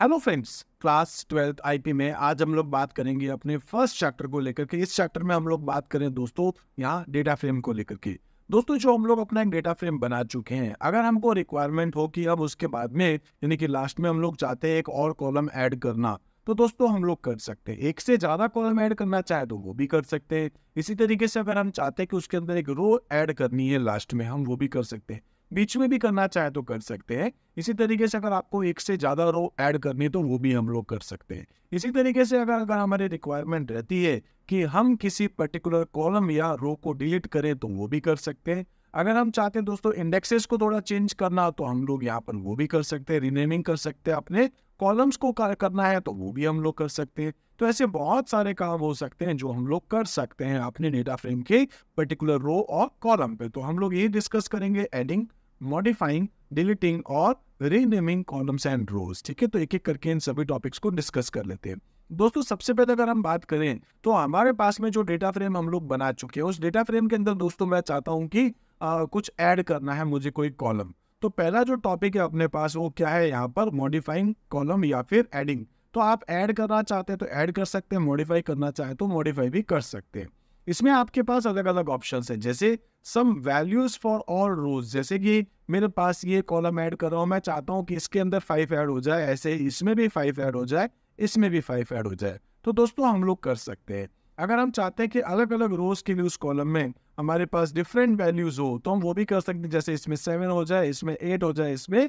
hello friends class twelfth IP में आज हम लोग बात करेंगे अपने फर्स्ट चैप्टर को लेकर के इस चैप्टर में हम लोग बात करें दोस्तों यहाँ डेटा फ्रेम को लेकर के दोस्तों जो हम लोग अपना एक डेटा फ्रेम बना चुके हैं अगर हमको रिक्वायरमेंट हो कि अब उसके बाद में यानी कि लास्ट में हम लोग चाहते हैं एक और कॉलम ऐड करना तो दोस्तों हम लोग कर सकते हैं एक से ज़्यादा कॉलम ऐड करना चाहे तो वो भी कर सकते हैं इसी तरीके से अगर हम चाहते हैं कि उसके अंदर एक रो ऐड करनी है लास्ट में हम वो भी कर सकते हैं बीच में भी करना चाहे तो कर सकते हैं इसी तरीके से अगर आपको एक से ज़्यादा रो ऐड करनी है तो वो भी हम लोग कर सकते हैं इसी तरीके से अगर अगर हमारी रिक्वायरमेंट रहती है कि हम किसी पर्टिकुलर कॉलम या रो को डिलीट करें तो वो भी कर सकते हैं अगर हम चाहते हैं दोस्तों इंडेक्सेस को थोड़ा चेंज करना तो हम लोग यहाँ पर वो भी कर सकते हैं रिनेमिंग कर सकते हैं अपने कॉलम्स को करना है तो वो भी हम लोग कर सकते हैं तो ऐसे बहुत सारे काम हो सकते हैं जो हम लोग कर सकते हैं अपने डेटा फ्रेम के पर्टिकुलर रो और कॉलम पे तो हम लोग ये डिस्कस करेंगे एडिंग मॉडिफाइंग डिलीटिंग और रीनेमिंग कॉलम्स एंड रोज ठीक है तो एक एक करके इन सभी टॉपिक्स को डिस्कस कर लेते हैं दोस्तों सबसे पहले अगर हम बात करें तो हमारे पास में जो डेटा फ्रेम हम लोग बना चुके हैं उस डेटा फ्रेम के अंदर दोस्तों मैं चाहता हूं कि आ, कुछ ऐड करना है मुझे कोई कॉलम तो पहला जो टॉपिक है अपने पास वो क्या है यहाँ पर मॉडिफाइंग कॉलम या फिर एडिंग तो आप ऐड करना चाहते हैं तो ऐड कर सकते हैं मॉडिफाई करना चाहें तो मॉडिफाई भी कर सकते हैं इसमें आपके पास अलग अलग ऑप्शन है जैसे sum values for all rows जैसे कि मेरे पास ये कॉलम ऐड कर रहा हूँ मैं चाहता हूँ कि इसके अंदर फाइव ऐड हो जाए ऐसे इसमें भी फाइव ऐड हो जाए इसमें भी फाइव ऐड हो जाए तो दोस्तों हम लोग कर सकते हैं अगर हम चाहते हैं कि अलग अलग रोज के लिए उस कॉलम में हमारे पास डिफरेंट वैल्यूज हो तो हम वो भी कर सकते हैं जैसे इसमें सेवन हो जाए इसमें एट हो जाए इसमें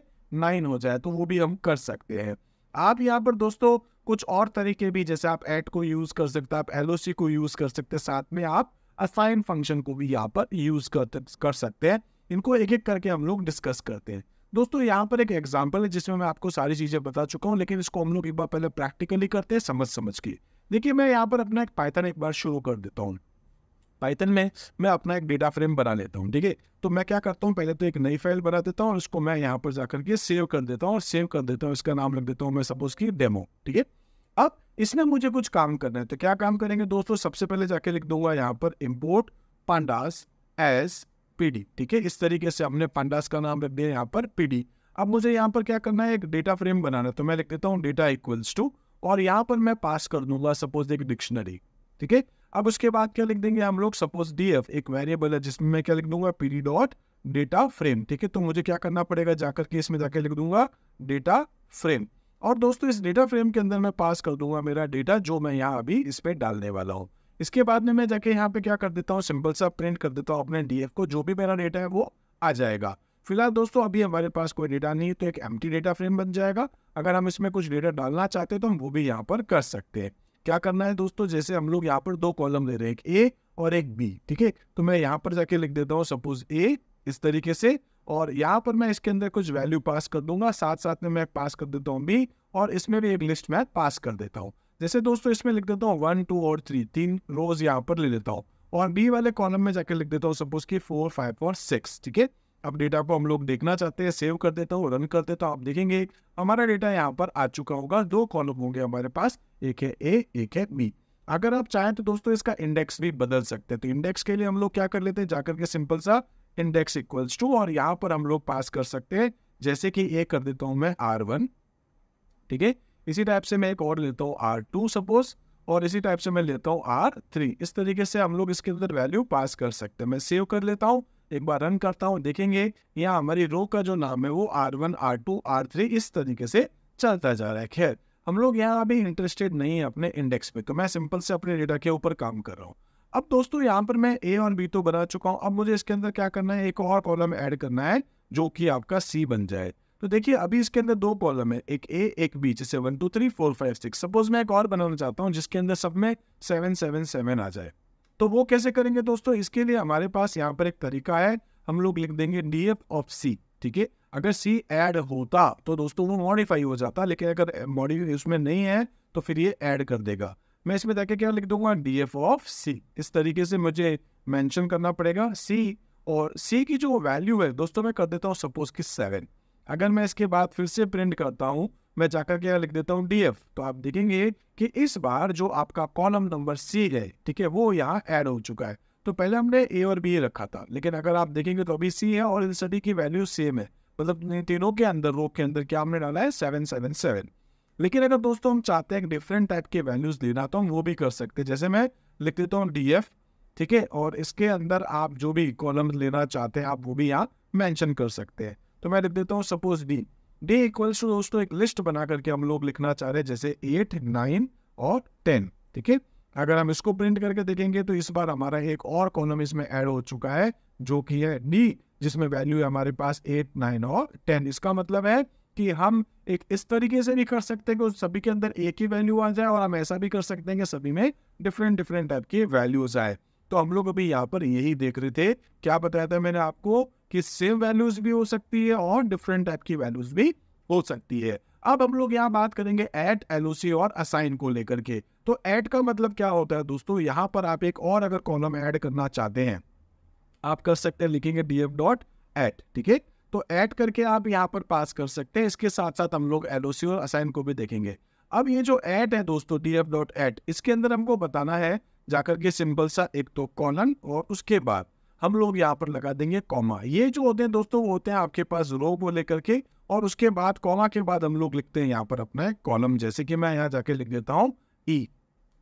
नाइन हो जाए तो वो भी हम कर सकते हैं आप यहाँ पर दोस्तों कुछ और तरीके भी जैसे आप एट को यूज़ कर सकते हैं आप एल को यूज़ कर सकते हैं साथ में आप असाइन फंक्शन को भी यहाँ पर यूज़ कर कर सकते हैं इनको एक एक करके हम लोग डिस्कस करते हैं दोस्तों यहाँ पर एक एग्जाम्पल है जिसमें मैं आपको सारी चीज़ें बता चुका हूँ लेकिन इसको हम लोग एक बार पहले प्रैक्टिकली करते हैं समझ समझ के देखिए मैं यहाँ पर अपना एक पाइथन एक बार शुरू कर देता हूँ पाइथन में मैं अपना एक डेटा फ्रेम बना लेता हूँ ठीक है तो मैं क्या करता हूँ पहले तो एक नई फाइल बना देता हूँ और इसको मैं यहाँ पर जाकर के सेव कर देता हूँ और सेव कर देता हूँ इसका नाम रख देता हूँ मैं सपोज की डेमो ठीक है अब इसमें मुझे कुछ काम करना है तो क्या काम करेंगे दोस्तों सबसे पहले जाके लिख दूंगा यहाँ पर इम्पोर्ट पांडास एस पी ठीक है इस तरीके से हमने पांडास का नाम रख दिया यहाँ पर पीडी अब मुझे यहाँ पर क्या करना है एक डेटा फ्रेम बनाना है तो मैं लिख देता हूँ डेटा इक्वल्स टू और यहाँ पर मैं पास कर दूंगा सपोज एक डिक्शनरी ठीक है अब उसके बाद क्या लिख देंगे हम लोग सपोज डी एफ एक वेरिएबल है जिसमें मैं क्या लिख दूंगा पीडी डॉट डेटा फ्रेम ठीक है तो मुझे क्या करना पड़ेगा जाकर के इसमें जाकर लिख दूंगा डेटा फ्रेम और दोस्तों इस डेटा फ्रेम के अंदर मैं पास कर दूंगा मेरा डेटा जो मैं यहाँ अभी इस पर डालने वाला हूँ इसके बाद में मैं जाके यहाँ पे क्या कर देता हूँ सिंपल सा प्रिंट कर देता हूँ अपने डी को जो भी मेरा डेटा है वो आ जाएगा फिलहाल दोस्तों अभी हमारे पास कोई डेटा नहीं है तो एक एम्प्टी डेटा फ्रेम बन जाएगा अगर हम इसमें कुछ डेटा डालना चाहते हैं तो हम वो भी यहाँ पर कर सकते हैं क्या करना है दोस्तों जैसे हम लोग यहाँ पर दो कॉलम ले रहे हैं एक ए और एक बी ठीक है तो मैं यहाँ पर जाके लिख देता हूँ सपोज ए इस तरीके से और यहाँ पर मैं इसके अंदर कुछ वैल्यू पास कर दूंगा साथ साथ में मैं पास कर देता हूँ बी और इसमें भी एक लिस्ट मैं पास कर देता हूँ जैसे दोस्तों इसमें लिख देता हूँ वन टू और थ्री तीन रोज यहाँ पर ले लेता हूँ और बी वाले कॉलम में जाकर लिख देता हूँ सपोज की फोर फाइव और सिक्स ठीक है अब डेटा को हम लोग देखना चाहते हैं सेव कर देता हूँ रन कर देता हूँ तो आप देखेंगे हमारा डेटा यहाँ पर आ चुका होगा दो कॉलम होंगे हमारे पास एक है ए एक है बी अगर आप चाहें तो दोस्तों इसका इंडेक्स भी बदल सकते हैं तो इंडेक्स के लिए हम लोग क्या कर लेते हैं जाकर के सिंपल सा इंडेक्स इक्वल्स टू और यहाँ पर हम लोग पास कर सकते हैं जैसे कि ए कर देता हूँ मैं आर वन ठीक है इसी टाइप से मैं एक और लेता हूँ आर टू सपोज और इसी टाइप से मैं लेता हूँ आर थ्री इस तरीके से हम लोग इसके अंदर वैल्यू पास कर सकते हैं मैं सेव कर लेता हूँ एक बार रन करता हूँ देखेंगे यहाँ हमारी रो का जो नाम है वो R one R two R three इस तरीके से चलता जा रहा है खैर हम लोग यहाँ अभी इंटरेस्टेड नहीं है अपने इंडेक्स में तो मैं सिंपल से अपने डेटा के ऊपर काम कर रहा हूँ अब दोस्तों यहाँ पर मैं ए और बी तो बना चुका हूँ अब मुझे इसके अंदर क्या करना है एक और कॉलम ऐड करना है जो कि आपका सी बन जाए तो देखिए अभी इसके अंदर दो कॉलम है एक ए एक बी जैसे one two three four five six suppose मैं एक और बनाना चाहता हूँ जिसके अंदर सब में सेवन सेवन सेवन आ जाए तो वो कैसे करेंगे दोस्तों इसके लिए हमारे पास यहाँ पर एक तरीका है हम लोग लिख देंगे डी एफ ऑफ सी ठीक है अगर सी ऐड होता तो दोस्तों वो मॉडिफाई हो जाता लेकिन अगर मॉडिफाई उसमें नहीं है तो फिर ये ऐड कर देगा मैं इसमें देखे क्या लिख दूंगा डी एफ ऑफ सी इस तरीके से मुझे मैंशन करना पड़ेगा सी और सी की जो वैल्यू है दोस्तों मैं कर देता हूँ सपोज कि सेवन अगर मैं इसके बाद फिर से प्रिंट करता हूँ मैं जाकर के लिख देता हूँ डीएफ तो आप देखेंगे कि इस बार जो आपका कॉलम नंबर सी है ठीक है वो यहाँ ऐड हो चुका है तो पहले हमने ए और बी रखा था लेकिन अगर आप देखेंगे तो अभी सी है और इन सभी की वैल्यू सेम है मतलब तीनों के अंदर रो के अंदर क्या हमने डाला है सेवन सेवन सेवन लेकिन अगर दोस्तों हम चाहते हैं डिफरेंट टाइप के वैल्यूज देना तो हम वो भी कर सकते हैं जैसे मैं लिख देता हूँ डी ठीक है और इसके अंदर आप जो भी कॉलम लेना चाहते हैं आप वो भी यहाँ मैंशन कर सकते हैं तो मैं लिख देता हूँ suppose D day equals to दोस्तों एक लिस्ट बना करके हम लोग लिखना चाह रहे हैं जैसे एट नाइन और टेन ठीक है अगर हम इसको प्रिंट करके देखेंगे तो इस बार हमारा एक और कॉलम इसमें ऐड हो चुका है जो कि है डी जिसमें वैल्यू है हमारे पास एट नाइन और टेन इसका मतलब है कि हम एक इस तरीके से भी कर सकते हैं कि सभी के अंदर एक ही वैल्यू आ जाए और हम ऐसा भी कर सकते हैं कि सभी में डिफरेंट डिफरेंट टाइप की वैल्यूज आए तो हम लोग अभी यहाँ पर यही देख रहे थे क्या बताया था मैंने आपको कि सेम वैल्यूज भी हो सकती है और डिफरेंट टाइप की वैल्यूज भी हो सकती है अब हम लोग यहाँ बात करेंगे एट एल और असाइन को लेकर के तो एट का मतलब क्या होता है दोस्तों यहाँ पर आप एक और अगर कॉलम ऐड करना चाहते हैं आप कर सकते हैं लिखेंगे डी एफ डॉट एट ठीक है तो ऐड करके आप यहाँ पर पास कर सकते हैं इसके साथ साथ हम लोग एल और असाइन को भी देखेंगे अब ये जो ऐड है दोस्तों डी एफ डॉट एट इसके अंदर हमको बताना है जाकर के सिंपल सा एक तो कॉलन और उसके बाद हम लोग यहाँ पर लगा देंगे कॉमा ये जो होते हैं दोस्तों वो होते हैं आपके पास रो को लेकर के और उसके बाद कॉमा के बाद हम लोग लिखते हैं यहाँ पर अपना कॉलम जैसे कि मैं यहाँ जाके लिख देता हूँ ई e,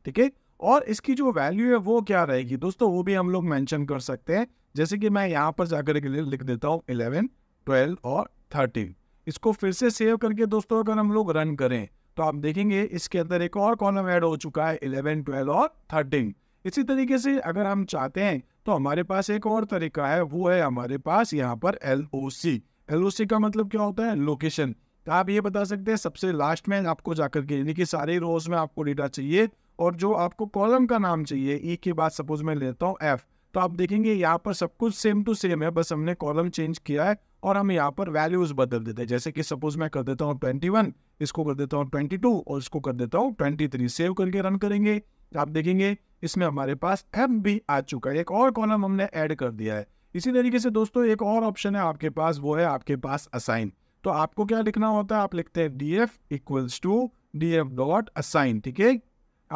ठीक है और इसकी जो वैल्यू है वो क्या रहेगी दोस्तों वो भी हम लोग मैंशन कर सकते हैं जैसे कि मैं यहाँ पर जाकर के लिख देता हूँ इलेवन ट्वेल्व और थर्टीन इसको फिर से सेव करके दोस्तों अगर हम लोग रन करें तो आप देखेंगे इसके अंदर एक और कॉलम ऐड हो चुका है इलेवन ट्वेल्व और थर्टीन इसी तरीके से अगर हम चाहते हैं तो हमारे पास एक और तरीका है वो है हमारे पास यहाँ पर L O C L O सी का मतलब क्या होता है लोकेशन तो आप ये बता सकते हैं सबसे लास्ट में आपको जाकर के यानी कि सारे रोज में आपको डेटा चाहिए और जो आपको कॉलम का नाम चाहिए ई के बाद सपोज मैं लेता हूँ एफ तो आप देखेंगे यहाँ पर सब कुछ सेम टू सेम है बस हमने कॉलम चेंज किया है और हम यहाँ पर वैल्यूज बदल देते हैं जैसे कि सपोज मैं कर देता हूँ ट्वेंटी वन इसको कर देता हूँ ट्वेंटी टू और इसको कर देता हूँ ट्वेंटी थ्री सेव करके रन करेंगे आप देखेंगे इसमें हमारे पास एम भी आ चुका है एक और कॉलम हमने ऐड कर दिया है इसी तरीके से दोस्तों एक और ऑप्शन है आपके पास वो है आपके पास असाइन तो आपको क्या लिखना होता है आप लिखते हैं D F equals to D F dot assign ठीक है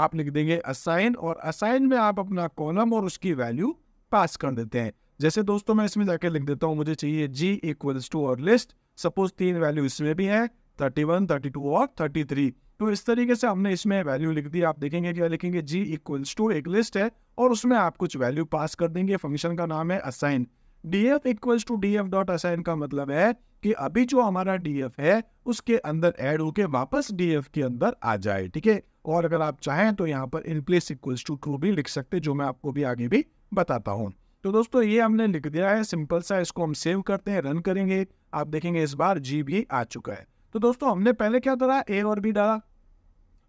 आप लिख देंगे असाइन और असाइन में आप अपना कॉलम और उसकी वैल्यू पास कर देते हैं जैसे दोस्तों मैं इसमें जाकर लिख देता हूँ मुझे चाहिए जी इक्वल्स टू और लिस्ट सपोज तीन वैल्यू इसमें भी है थर्टी वन थर्टी टू और थर्टी थ्री तो इस तरीके से हमने इसमें वैल्यू लिख दी आप देखेंगे क्या लिखेंगे जी इक्वल्स टू एक लिस्ट है और उसमें आप कुछ वैल्यू पास कर देंगे फंक्शन का नाम है assign D F equals to D F dot assign का मतलब है कि अभी जो हमारा डी एफ है उसके अंदर एड होके वापस डी एफ के अंदर आ जाए ठीक है और अगर आप चाहें तो यहाँ पर इनप्लेस इक्वल्स टू ट्रू भी लिख सकते जो मैं आपको भी आगे भी बताता हूँ तो दोस्तों ये हमने लिख दिया है सिंपल सा इसको हम सेव करते हैं रन करेंगे आप देखेंगे इस बार जी भी आ चुका है तो दोस्तों हमने पहले क्या डाला ए और बी डाला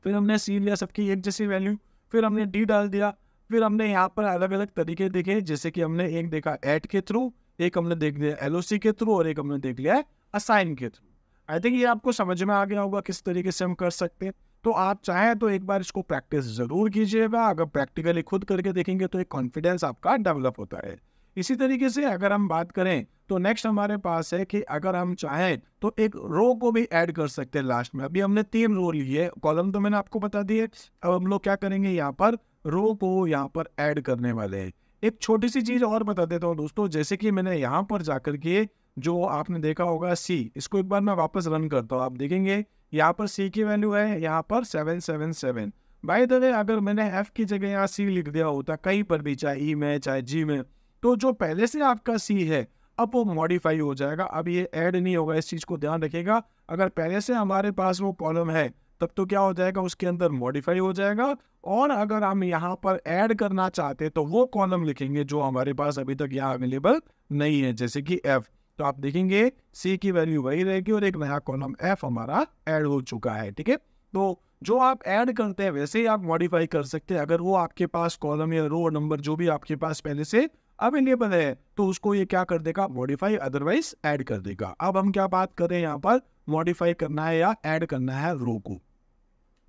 फिर हमने सी लिया सबकी एक जैसी वैल्यू फिर हमने डी डाल दिया फिर हमने यहाँ पर अलग अलग तरीके देखे जैसे कि हमने एक देखा एट के थ्रू एक हमने देख लिया एल के थ्रू और एक हमने देख लिया है असाइन के थ्रू आई थिंक ये आपको समझ में आ गया होगा किस तरीके से हम कर सकते हैं तो आप चाहें तो एक बार इसको प्रैक्टिस ज़रूर कीजिएगा अगर प्रैक्टिकली खुद करके देखेंगे तो एक कॉन्फिडेंस आपका डेवलप होता है इसी तरीके से अगर हम बात करें तो नेक्स्ट हमारे पास है कि अगर हम चाहें तो एक रो को भी ऐड कर सकते हैं लास्ट में अभी हमने तीन रो ली है कॉलम तो मैंने आपको बता दिए अब हम लोग क्या करेंगे यहाँ पर रो को यहाँ पर ऐड करने वाले हैं एक छोटी सी चीज़ और बता देता हूँ दोस्तों जैसे कि मैंने यहाँ पर जाकर के जो आपने देखा होगा सी इसको एक बार मैं वापस रन करता हूँ आप देखेंगे यहाँ पर सी की वैल्यू है यहाँ पर seven seven seven by the way अगर मैंने एफ की जगह यहाँ सी लिख दिया होता कहीं पर भी चाहे ई e में चाहे जी में तो जो पहले से आपका सी है अब वो मॉडिफाई हो जाएगा अब ये ऐड नहीं होगा इस चीज़ को ध्यान रखेगा अगर पहले से हमारे पास वो कॉलम है तब तो क्या हो जाएगा उसके अंदर मॉडिफाई हो जाएगा और अगर हम यहाँ पर ऐड करना चाहते तो वो कॉलम लिखेंगे जो हमारे पास अभी तक यहाँ अवेलेबल नहीं है जैसे कि एफ़ तो आप देखेंगे सी की वैल्यू वही रहेगी और एक नया कॉलम एफ हमारा ऐड हो चुका है ठीक है तो जो आप ऐड करते हैं वैसे ही आप मॉडिफाई कर सकते हैं अगर वो आपके पास कॉलम या रो नंबर जो भी आपके पास पहले से अवेलेबल है तो उसको ये क्या कर देगा मॉडिफाई अदरवाइज ऐड कर देगा अब हम क्या बात करें यहाँ पर मॉडिफाई करना है या ऐड करना है रो को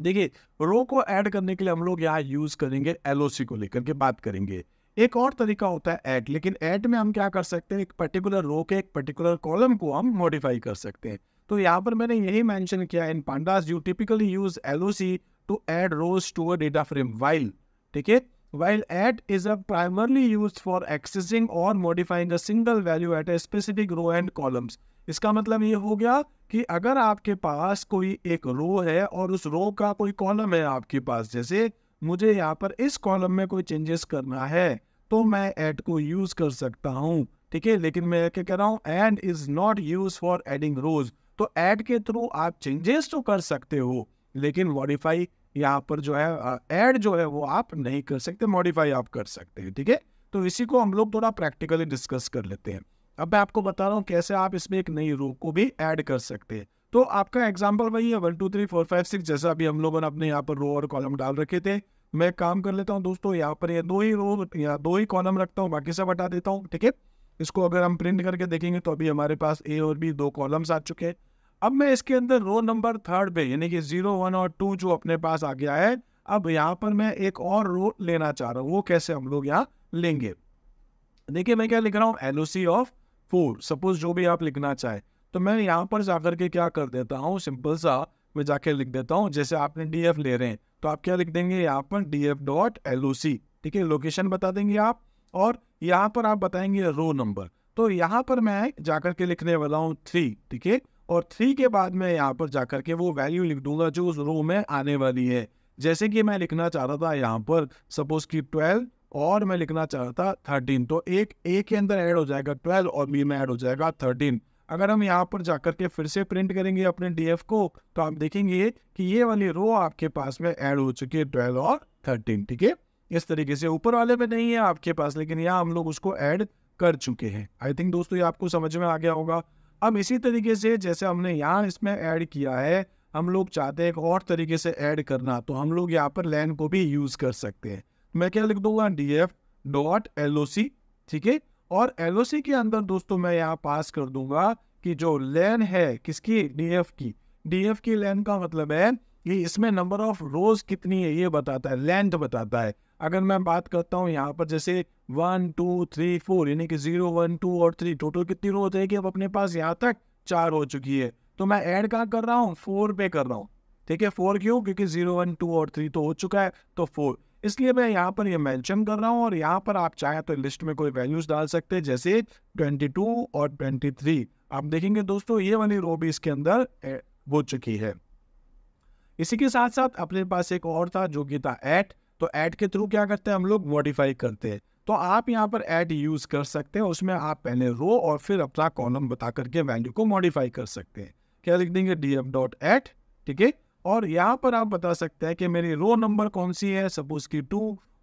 देखिए रो को ऐड करने के लिए हम लोग यहाँ यूज करेंगे एलओसी को लेकर के बात करेंगे एक और तरीका होता है एड लेकिन एड में हम क्या कर सकते हैं एक पर्टिकुलर रो के एक पर्टिकुलर कॉलम को हम मॉडिफाई कर सकते हैं तो यहाँ पर मैंने यही मेंशन किया in pandas you typically use L to add rows to a data frame while ठीक है while add is a primarily use for accessing और modifying a single value at a specific row and columns इसका मतलब ये हो गया कि अगर आपके पास कोई एक रो है और उस रो का कोई कॉलम है आपके पास जैसे मुझे यहाँ पर इस कॉलम में कोई चेंजेस करना है तो मैं ऐड को यूज कर सकता हूँ ठीक है लेकिन मैं क्या कह रहा हूँ and is not use for adding rows तो ऐड के थ्रू आप चेंजेस तो कर सकते हो लेकिन मॉडिफाई यहाँ पर जो है ऐड जो है वो आप नहीं कर सकते मॉडिफाई आप कर सकते हैं ठीक है तो इसी को हम लोग थोड़ा प्रैक्टिकली डिस्कस कर लेते हैं अब मैं आपको बता रहा हूँ कैसे आप इसमें एक नई रो को भी ऐड कर सकते हैं तो आपका एग्जाम्पल वही है one two three four five six जैसा अभी हम लोगों ने अपने यहाँ पर रो और कॉलम डाल रखे थे मैं काम कर लेता हूँ दोस्तों यहाँ पर ये दो ही रो या दो ही कॉलम रखता हूँ बाकी सब हटा देता हूँ ठीक है इसको अगर हम प्रिंट करके देखेंगे तो अभी हमारे पास ए और बी दो कॉलम्स आ चुके हैं अब मैं इसके अंदर रो नंबर थर्ड पे यानी कि जीरो वन और टू जो अपने पास आ गया है अब यहाँ पर मैं एक और रो लेना चाह रहा हूँ वो कैसे हम लोग यहाँ लेंगे देखिए मैं क्या लिख रहा हूँ एल ऑफ फोर सपोज जो भी आप लिखना चाहे तो मैं यहाँ पर जाकर के क्या कर देता हूँ सिंपल सा मैं जाके लिख देता हूँ जैसे आपने डी एफ ले रहे हैं तो आप क्या लिख देंगे यहाँ पर D F dot L O C ठीक है लोकेशन बता देंगे आप और यहाँ पर आप बताएंगे रो नंबर तो यहाँ पर मैं जाकर के लिखने वाला हूँ थ्री ठीक है और थ्री के बाद मैं यहाँ पर जाकर के वो वैल्यू लिख दूंगा जो उस रो में आने वाली है जैसे कि मैं लिखना चाह रहा था यहाँ पर सपोज कि ट्वेल्व और मैं लिखना चाह रहा था थर्टीन तो एक ए के अंदर ऐड हो जाएगा ट्वेल्व और बी में ऐड हो जाएगा थर्टीन अगर हम यहाँ पर जाकर के फिर से प्रिंट करेंगे अपने डीएफ को तो आप देखेंगे कि ये वाली रो आपके पास में ऐड हो चुकी है ट्वेल्व और थर्टीन ठीक है इस तरीके से ऊपर वाले में नहीं है आपके पास लेकिन यहाँ हम लोग उसको ऐड कर चुके हैं आई थिंक दोस्तों ये आपको समझ में आ गया होगा अब इसी तरीके से जैसे हमने यहाँ इसमें ऐड किया है हम लोग चाहते हैं एक और तरीके से ऐड करना तो हम लोग यहाँ पर लैन को भी यूज़ कर सकते हैं मैं क्या लिख दूंगा D F dot L O C ठीक है और एल के अंदर दोस्तों मैं यहाँ पास कर दूंगा कि जो लेन है किसकी डीएफ की डीएफ की लेन का मतलब है ये इसमें नंबर ऑफ रोज कितनी है ये बताता है लेंथ बताता है अगर मैं बात करता हूँ यहाँ पर जैसे वन टू थ्री फोर यानी कि जीरो वन टू और थ्री टोटल कितनी रोज है कि अब अपने पास यहाँ तक चार हो चुकी है तो मैं ऐड कहाँ कर रहा हूँ फोर पे कर रहा हूँ ठीक है फोर क्यों क्योंकि जीरो वन टू और थ्री तो हो चुका है तो फोर इसलिए मैं यहाँ पर ये यह मेंशन कर रहा हूँ और यहाँ पर आप चाहे तो लिस्ट में कोई वैल्यूज डाल सकते हैं जैसे 22 और 23 आप देखेंगे दोस्तों ये वाली रो भी इसके अंदर हो चुकी है इसी के साथ साथ अपने पास एक और था जो कि था एट तो एट के थ्रू क्या करते हैं हम लोग मॉडिफाई करते हैं तो आप यहाँ पर एट यूज़ कर सकते हैं उसमें आप पहले रो और फिर अपना कॉलम बता करके वैल्यू को मॉडिफाई कर सकते हैं क्या लिख देंगे डी एफ डॉट एट ठीक है और यहाँ पर आप बता सकते हैं कि मेरी रो नंबर कौन सी है सपोज की टू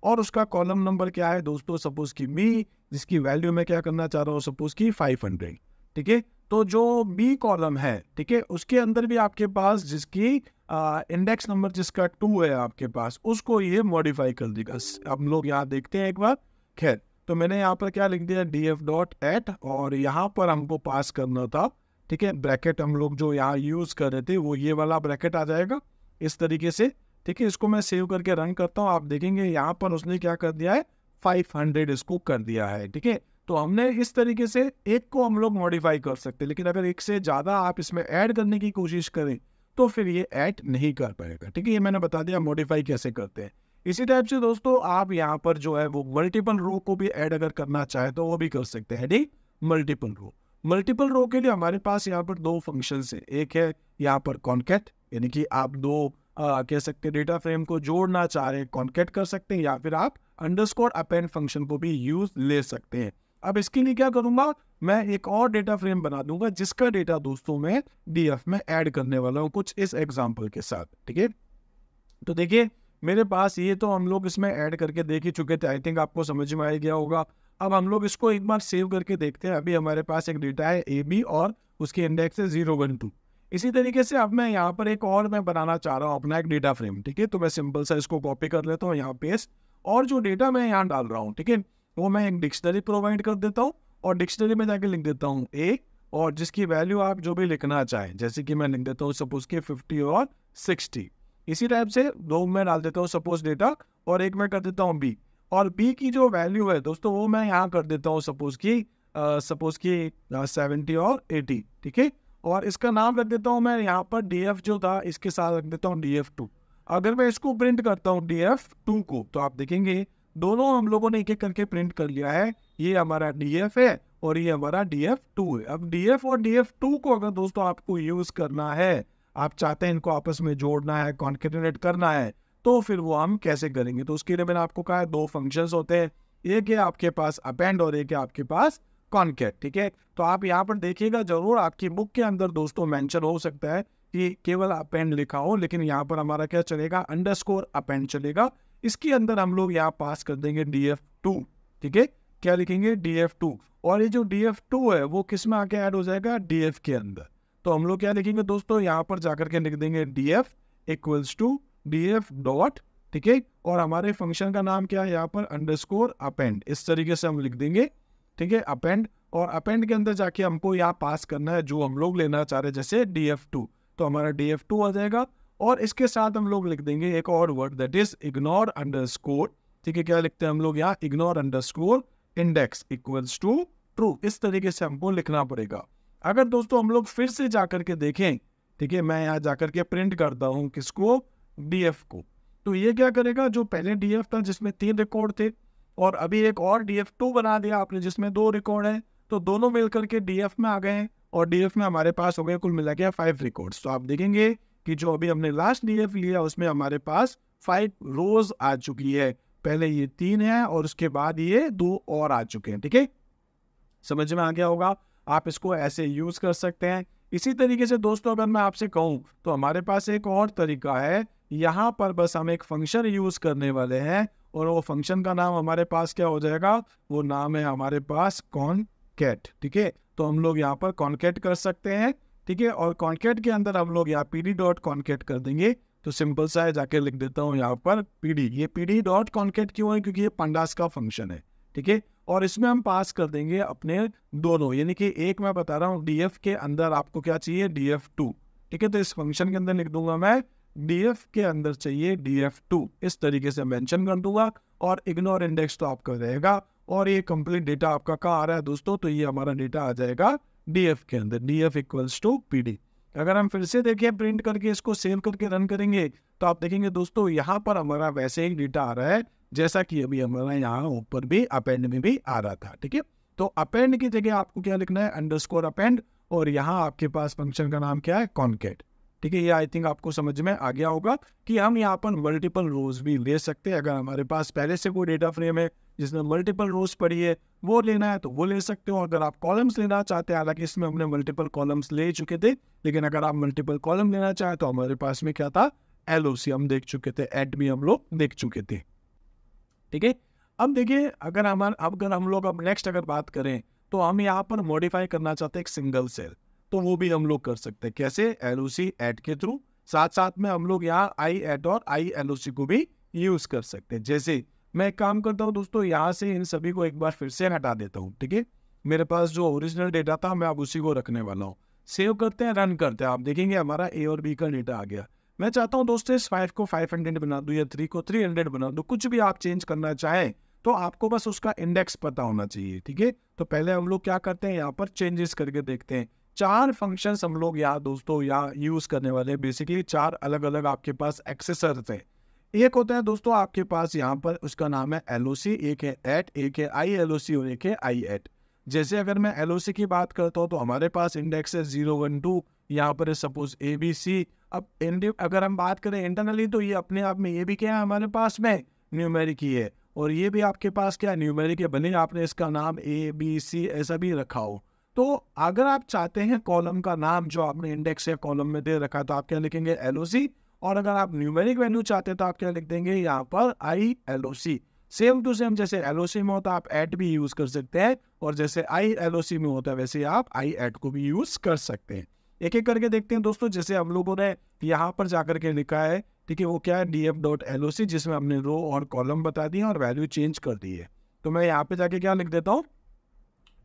और उसका कॉलम नंबर क्या है दोस्तों सपोज की बी जिसकी वैल्यू मैं क्या करना चाह रहा हूँ सपोज की फाइव हंड्रेड ठीक है तो जो बी कॉलम है ठीक है उसके अंदर भी आपके पास जिसकी इंडेक्स नंबर जिसका टू है आपके पास उसको ये मॉडिफाई कर देगा हम लोग यहाँ देखते हैं एक बार खैर तो मैंने यहाँ पर क्या लिख दिया डी एफ डॉट एट और यहाँ पर हमको पास करना था ठीक है ब्रैकेट हम लोग जो यहाँ यूज़ कर रहे थे वो ये वाला ब्रैकेट आ जाएगा इस तरीके से ठीक है इसको मैं सेव करके रन करता हूँ आप देखेंगे यहाँ पर उसने क्या कर दिया है 500 इसको कर दिया है ठीक है तो हमने इस तरीके से एक को हम लोग मॉडिफाई कर सकते हैं लेकिन अगर एक से ज़्यादा आप इसमें ऐड करने की कोशिश करें तो फिर ये ऐड नहीं कर पाएगा ठीक है ये मैंने बता दिया मॉडिफाई कैसे करते हैं इसी टाइप से दोस्तों आप यहाँ पर जो है वो मल्टीपल रो को भी ऐड अगर करना चाहे तो वो भी कर सकते हैं ठीक मल्टीपल रो मल्टीपल रो के लिए हमारे पास यहाँ पर दो फंक्शन है एक है यहाँ पर कॉन्केट यानी कि आप दो आ, कह सकते हैं डेटा फ्रेम को जोड़ना चाह रहे हैं कॉन्केट कर सकते हैं या फिर आप अंडरस्कोर अपेन फंक्शन को भी यूज ले सकते हैं अब इसके लिए क्या करूंगा मैं एक और डेटा फ्रेम बना दूंगा जिसका डेटा दोस्तों मैं डीएफ में ऐड करने वाला हूँ कुछ इस एग्जाम्पल के साथ ठीक है तो देखिए मेरे पास ये तो हम लोग इसमें ऐड करके देख ही चुके थे आई थिंक आपको समझ में आ गया होगा अब हम लोग इसको एक बार सेव करके देखते हैं अभी हमारे पास एक डेटा है ए बी और उसकी इंडेक्स है जीरो वन टू इसी तरीके से अब मैं यहाँ पर एक और मैं बनाना चाह रहा हूँ अपना एक डेटा फ्रेम ठीक है तो मैं सिंपल सा इसको कॉपी कर लेता हूँ यहाँ पेस्ट और जो डेटा मैं यहाँ डाल रहा हूँ ठीक है वो मैं एक डिक्शनरी प्रोवाइड कर देता हूँ और डिक्शनरी में जाके लिख देता हूँ ए और जिसकी वैल्यू आप जो भी लिखना चाहें जैसे कि मैं लिख देता हूँ सपोज के फिफ्टी और सिक्सटी इसी टाइप से दो मैं डाल देता हूँ सपोज डेटा और एक मैं कर देता हूँ बी और बी की जो वैल्यू है दोस्तों वो मैं यहाँ कर देता हूँ सपोज की सपोज की सेवेंटी और एटी ठीक है और इसका नाम रख देता हूँ मैं यहाँ पर डी एफ जो था इसके साथ रख देता हूँ डी एफ टू अगर मैं इसको प्रिंट करता हूँ डी एफ टू को तो आप देखेंगे दोनों हम लोगों ने एक एक करके प्रिंट कर लिया है ये हमारा डी एफ है और ये हमारा डी एफ टू है अब डी एफ और डी एफ टू को अगर दोस्तों आपको यूज़ करना है आप चाहते हैं इनको आपस में जोड़ना है कॉन्केटिनेट करना है तो फिर वो हम कैसे करेंगे तो उसके लिए मैंने आपको कहा दो फंक्शंस होते हैं एक है आपके पास अपेंड और एक है आपके पास कॉन्केट ठीक है तो आप यहाँ पर देखिएगा जरूर आपकी बुक के अंदर दोस्तों मेंशन हो सकता है कि केवल अपेंड लिखा हो लेकिन यहाँ पर हमारा क्या चलेगा अंडर स्कोर अपेंड चलेगा इसके अंदर हम लोग यहाँ पास कर देंगे डी एफ टू ठीक है क्या लिखेंगे डी एफ टू और ये जो डी एफ टू है वो किस में आके ऐड हो जाएगा डी एफ के अंदर तो हम लोग क्या लिखेंगे दोस्तों यहाँ पर जाकर के लिख देंगे D F equals to D F dot ठीक है और हमारे फंक्शन का नाम क्या है यहाँ पर अंडरस्कोर अपेंड इस तरीके से हम लिख देंगे ठीक है अपेंड और अपेंड के अंदर जाके हमको यहाँ पास करना है जो हम लोग लेना चाह रहे जैसे डी एफ टू तो हमारा डी एफ टू आ जाएगा और इसके साथ हम लोग लिख देंगे एक और word that is ignore underscore ठीक है क्या लिखते हैं हम लोग यहाँ ignore underscore index equals to true इस तरीके से हमको लिखना पड़ेगा अगर दोस्तों हम लोग फिर से जाकर के देखें ठीक है मैं यहाँ जाकर के प्रिंट करता हूँ किसको डीएफ को तो ये क्या करेगा जो पहले डीएफ था जिसमें तीन रिकॉर्ड थे और अभी एक और डीएफ टू बना दिया आपने जिसमें दो रिकॉर्ड हैं तो दोनों मिलकर के डीएफ में आ गए हैं और डीएफ में हमारे पास हो गए कुल मिला गया फाइव रिकॉर्ड तो आप देखेंगे कि जो अभी हमने लास्ट डीएफ लिया उसमें हमारे पास फाइव रोज आ चुकी है पहले ये तीन है और उसके बाद ये दो और आ चुके हैं ठीक है समझ में आ गया होगा आप इसको ऐसे यूज कर सकते हैं इसी तरीके से दोस्तों अगर मैं आपसे कहूं तो हमारे पास एक और तरीका है यहाँ पर बस हम एक फंक्शन यूज करने वाले हैं और वो फंक्शन का नाम हमारे पास क्या हो जाएगा वो नाम है हमारे पास कॉनकेट ठीक है तो हम लोग यहाँ पर कॉनकेट कर सकते हैं ठीक है और कॉन्केट के अंदर हम लोग यहाँ पी डी डॉट कॉन्केट कर देंगे तो सिंपल सा है जाके लिख देता हूँ यहाँ पर पी डी ये पी डी डॉट कॉन्केट क्यों है क्योंकि ये पंडास का फंक्शन है ठीक है और इसमें हम पास कर देंगे अपने दोनों यानी कि एक मैं बता रहा हूँ डी एफ के अंदर आपको क्या चाहिए डी एफ टू ठीक है तो इस फंक्शन के अंदर लिख दूंगा मैं डीएफ के अंदर चाहिए डीएफ टू इस तरीके से मेंशन कर दूंगा और इग्नोर इंडेक्स तो आपका रहेगा और ये कंप्लीट डेटा आपका कहाँ आ रहा है दोस्तों तो ये हमारा डेटा आ जाएगा डीएफ के अंदर डीएफ इक्वल्स टू डी अगर हम फिर से देखें प्रिंट करके इसको सेव करके रन करेंगे तो आप देखेंगे दोस्तों यहाँ पर हमारा वैसे ही डेटा आ रहा है जैसा कि अभी हमारा यहाँ ऊपर भी अपेंड में भी आ रहा था ठीक है तो अपेंड की जगह आपको क्या लिखना है अंडरस्कोर अपेंड और यहाँ आपके पास फंक्शन का नाम क्या है कॉन्केट ठीक है ये आई थिंक आपको समझ में आ गया होगा कि हम यहाँ पर मल्टीपल रोज भी ले सकते हैं अगर हमारे पास पहले से कोई डेटा फ्रेम है जिसमें मल्टीपल रोज पड़ी है वो लेना है तो वो ले सकते हो अगर आप कॉलम्स लेना चाहते हैं हालांकि इसमें हमने मल्टीपल कॉलम्स ले चुके थे लेकिन अगर आप मल्टीपल कॉलम लेना चाहें तो हमारे पास में क्या था एल हम देख चुके थे एड भी हम लोग देख चुके थे ठीक है अब देखिए अगर हमारे अगर हम लोग अब नेक्स्ट अगर बात करें तो हम यहाँ पर मॉडिफाई करना चाहते हैं एक सिंगल सेल तो वो भी हम लोग कर सकते हैं कैसे एल एट के थ्रू साथ साथ में हम लोग यहाँ आई एट और आई एल को भी यूज कर सकते हैं जैसे मैं एक काम करता हूँ दोस्तों यहाँ से इन सभी को एक बार फिर से हटा देता हूँ ठीक है मेरे पास जो ओरिजिनल डेटा था मैं अब उसी को रखने वाला हूँ सेव करते हैं रन करते हैं आप देखेंगे हमारा ए और बी का डेटा आ गया मैं चाहता हूँ दोस्तों इस फाइव को फाइव हंड्रेड बना दूँ या थ्री को थ्री हंड्रेड बना दूँ कुछ भी आप चेंज करना चाहें तो आपको बस उसका इंडेक्स पता होना चाहिए ठीक है तो पहले हम लोग क्या करते हैं यहाँ पर चेंजेस करके देखते हैं चार फंक्शन हम लोग या दोस्तों यहाँ यूज करने वाले बेसिकली चार अलग अलग आपके पास एक्सेसर थे एक होता है दोस्तों आपके पास यहाँ पर उसका नाम है एल एक है एट एक है आई एल और एक है आई एट जैसे अगर मैं एल की बात करता हूँ तो हमारे पास इंडेक्स है जीरो वन टू यहाँ पर सपोज ए बी सी अब अगर हम बात करें इंटरनली तो ये अपने आप में ये भी क्या है हमारे पास में न्यूमेरिक ही है और ये भी आपके पास क्या न्यूमेरिक है बने आपने इसका नाम ए बी सी ऐसा भी रखा हो तो अगर आप चाहते हैं कॉलम का नाम जो आपने इंडेक्स या कॉलम में दे रखा तो आप क्या लिखेंगे एल और अगर आप न्यूमेरिक वैल्यू चाहते हैं तो आप क्या लिख देंगे यहाँ पर I L same to same जैसे एल में होता है आप एट भी यूज कर सकते हैं और जैसे आई एल में होता है वैसे आप आई एट को भी यूज कर सकते हैं एक एक करके देखते हैं दोस्तों जैसे हम लोगों ने यहाँ पर जाकर के लिखा है ठीक है वो क्या है D F dot L O C जिसमें हमने रो और कॉलम बता दिए और वैल्यू चेंज कर दी है तो मैं यहाँ पे जाके क्या लिख देता हूँ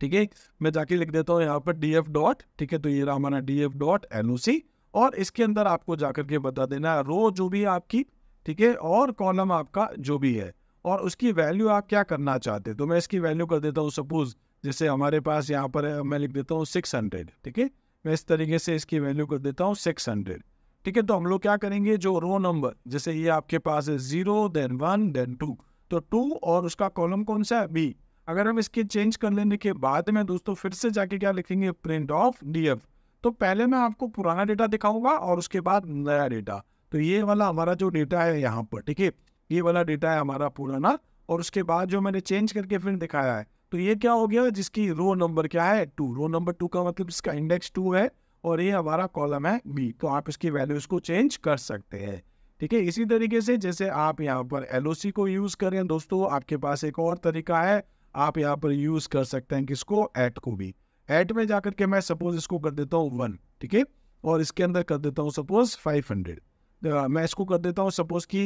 ठीक है मैं जाके लिख देता हूँ यहाँ पर डी एफ डॉट ठीक है तो ये रहा हमारा D F dot N O C और इसके अंदर आपको जाकर के बता देना रो जो भी आपकी ठीक है और कॉलम आपका जो भी है और उसकी वैल्यू आप क्या करना चाहते हैं तो मैं इसकी वैल्यू कर देता हूँ सपोज जैसे हमारे पास यहाँ पर है मैं लिख देता हूँ सिक्स हंड्रेड ठीक है मैं इस तरीके से इसकी वैल्यू कर देता हूँ सिक्स हंड्रेड ठीक है तो हम लोग क्या करेंगे जो रो नंबर जैसे ये आपके पास है zero then one then two तो टू और उसका कॉलम कौन सा है बी अगर हम इसके चेंज कर लेने के बाद में दोस्तों फिर से जाके क्या लिखेंगे प्रिंट ऑफ डी एफ तो पहले मैं आपको पुराना डेटा दिखाऊंगा और उसके बाद नया डेटा तो ये वाला हमारा जो डेटा है यहाँ पर ठीक है ये वाला डेटा है हमारा पुराना और उसके बाद जो मैंने चेंज करके फिर दिखाया है तो ये क्या हो गया जिसकी रो नंबर क्या है टू रो नंबर टू का मतलब इसका इंडेक्स टू है और ये हमारा कॉलम है बी तो आप इसकी वैल्यूज को चेंज कर सकते हैं ठीक है इसी तरीके से जैसे आप यहाँ पर एल को यूज़ करें दोस्तों आपके पास एक और तरीका है आप यहाँ पर यूज कर सकते हैं किसको एट को भी एट में जाकर के मैं सपोज इसको कर देता हूँ वन ठीक है और इसके अंदर कर देता हूँ सपोज फाइव हंड्रेड मैं इसको कर देता हूँ सपोज कि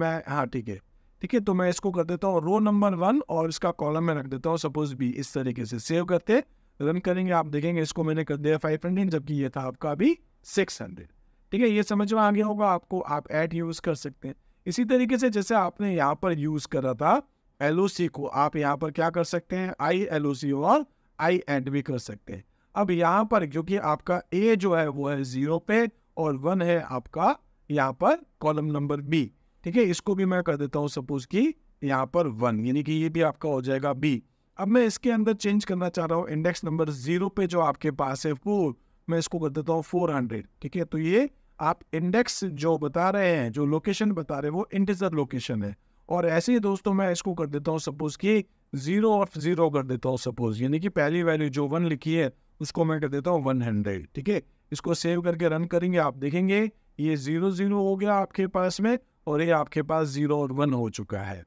मैं हाँ ठीक है ठीक है तो मैं इसको कर देता हूँ रो नंबर वन और इसका कॉलम में रख देता हूँ सपोज बी इस तरीके से सेव करते रन करेंगे आप देखेंगे इसको मैंने कर दिया फाइव हंड्रेड जबकि ये था आपका अभी सिक्स हंड्रेड ठीक है ये समझ में आ गया होगा आपको आप ऐड यूज़ कर सकते हैं इसी तरीके से जैसे आपने यहाँ पर यूज़ करा था एल को आप यहाँ पर क्या कर सकते हैं आई एल और आई एंड भी कर सकते हैं अब यहाँ पर क्योंकि आपका ए जो है वो है जीरो पे और वन है आपका यहाँ पर कॉलम नंबर बी ठीक है इसको भी मैं कर देता हूँ सपोज कि यहाँ पर वन यानी कि ये भी आपका हो जाएगा बी अब मैं इसके अंदर चेंज करना चाह रहा हूँ इंडेक्स नंबर जीरो पे जो आपके पास है फोर मैं इसको कर देता हूँ फोर हंड्रेड ठीक है तो ये आप इंडेक्स जो बता रहे हैं जो लोकेशन बता रहे हैं वो इंटीजर लोकेशन है और ऐसे ही दोस्तों मैं इसको कर देता हूँ सपोज कि जीरो और जीरो कर देता हूँ सपोज यानी कि पहली वैल्यू जो वन लिखी है उसको मैं कर देता हूँ वन हंड्रेड ठीक है इसको सेव करके रन करेंगे आप देखेंगे ये जीरो जीरो हो गया आपके पास में और ये आपके पास जीरो और वन हो चुका है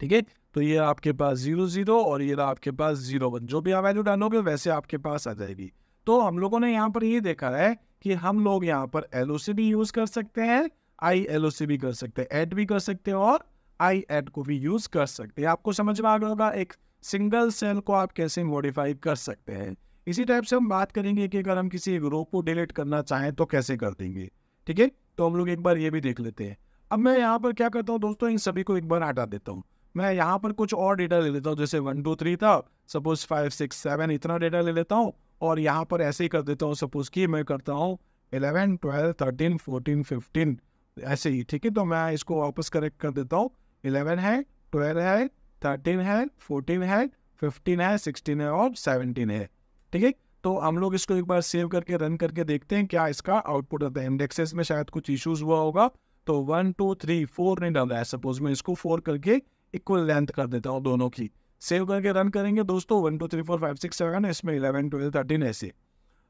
ठीक है तो ये आपके पास जीरो जीरो और ये आपके पास जीरो वन जो भी आप वैल्यू डालोगे वैसे आपके पास आ जाएगी तो हम लोगों ने यहाँ पर ये देखा है कि हम लोग यहाँ पर एल यूज़ कर सकते हैं आई एल ओ सी भी कर सकते हैं ऐड भी कर सकते हैं और आई एड को भी यूज कर सकते हैं आपको समझ में आ गया होगा एक सिंगल सेल को आप कैसे मॉडिफाई कर सकते हैं इसी टाइप से हम बात करेंगे कि अगर हम किसी एक रो को डिलीट करना चाहें तो कैसे कर देंगे ठीक है तो हम लोग एक बार ये भी देख लेते हैं अब मैं यहाँ पर क्या करता हूँ दोस्तों इन सभी को एक बार हटा देता हूँ मैं यहाँ पर कुछ और डेटा ले लेता हूँ जैसे वन टू थ्री था सपोज फाइव सिक्स सेवन इतना डेटा ले लेता हूँ और यहाँ पर ऐसे ही कर देता हूँ सपोज कि मैं करता हूँ eleven twelve thirteen fourteen fifteen ऐसे ही ठीक है तो मैं इसको वापस करेक्ट कर देता हूँ इलेवन है ट्वेल्व है थर्टीन है फोर्टीन है फिफ्टीन है सिक्सटीन है और सेवनटीन है ठीक है तो हम लोग इसको एक बार सेव करके रन करके देखते हैं क्या इसका आउटपुट आता है इंडेक्सेस में शायद कुछ इश्यूज हुआ होगा तो वन टू थ्री फोर नहीं डाल रहा है सपोज मैं इसको फोर करके इक्वल लेंथ कर देता हूँ दोनों की सेव करके रन करेंगे दोस्तों one two three four five six seven इसमें इलेवन ट्वेल्व थर्टीन ऐसे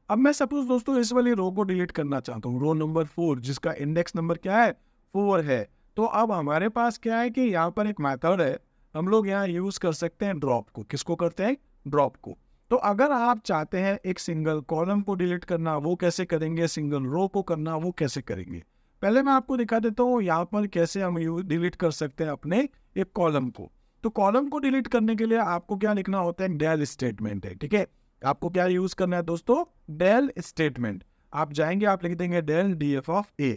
अब मैं सपोज दोस्तों इस वाली रो को डिलीट करना चाहता हूँ रो नंबर फोर जिसका इंडेक्स नंबर क्या है फोर है तो अब हमारे पास क्या है कि यहाँ पर एक मैथड है हम लोग यहाँ यूज कर सकते हैं ड्रॉप को किसको करते हैं ड्रॉप को तो अगर आप चाहते हैं एक सिंगल कॉलम को डिलीट करना वो कैसे करेंगे सिंगल रो को करना वो कैसे करेंगे पहले मैं आपको दिखा देता हूँ यहाँ पर कैसे हम डिलीट कर सकते हैं अपने एक कॉलम को तो कॉलम को डिलीट करने के लिए आपको क्या लिखना होता है डेल स्टेटमेंट है ठीक है आपको क्या यूज करना है दोस्तों डेल स्टेटमेंट आप जाएंगे आप लिख देंगे del D F of A